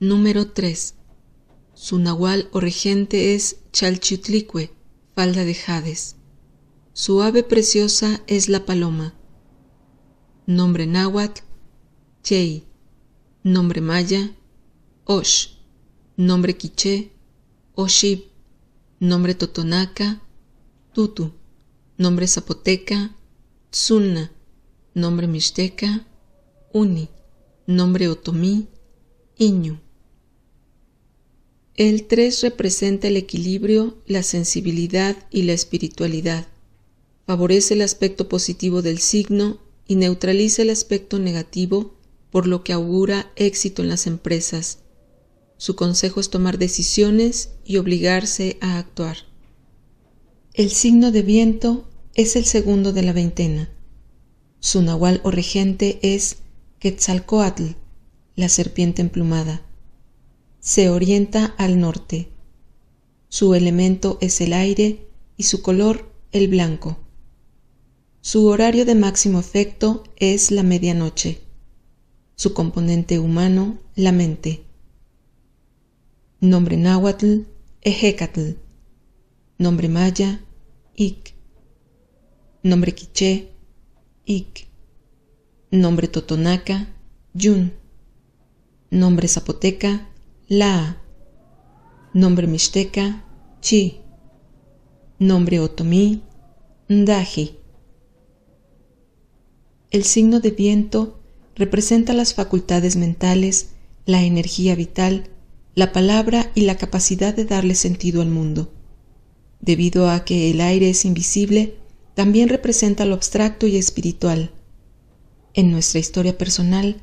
Número 3. Su nahual o regente es Chalchutlicue, falda de Jades. Su ave preciosa es la paloma. Nombre náhuatl, Chei. Nombre maya, Osh. Nombre quiché, Oshib. Nombre totonaca, Tutu. Nombre zapoteca, Tsunna. Nombre mixteca, Uni. Nombre otomí, Iñu. El 3 representa el equilibrio, la sensibilidad y la espiritualidad. Favorece el aspecto positivo del signo y neutraliza el aspecto negativo, por lo que augura éxito en las empresas. Su consejo es tomar decisiones y obligarse a actuar. El signo de viento es el segundo de la veintena. Su nahual o regente es Quetzalcoatl, la serpiente emplumada se orienta al norte. Su elemento es el aire y su color el blanco. Su horario de máximo efecto es la medianoche. Su componente humano, la mente. Nombre náhuatl, Ejecatl. Nombre maya, ik. Nombre quiché, ik. Nombre totonaca, Yun. Nombre zapoteca, la. Nombre mixteca, Chi. Nombre otomí, Ndaji. El signo de viento representa las facultades mentales, la energía vital, la palabra y la capacidad de darle sentido al mundo. Debido a que el aire es invisible, también representa lo abstracto y espiritual. En nuestra historia personal,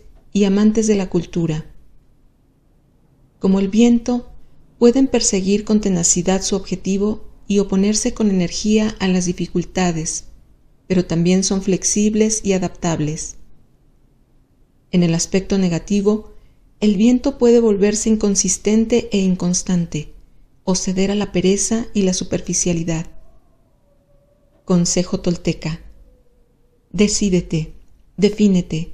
y amantes de la cultura. Como el viento, pueden perseguir con tenacidad su objetivo y oponerse con energía a las dificultades, pero también son flexibles y adaptables. En el aspecto negativo, el viento puede volverse inconsistente e inconstante, o ceder a la pereza y la superficialidad. Consejo tolteca. Decídete, defínete,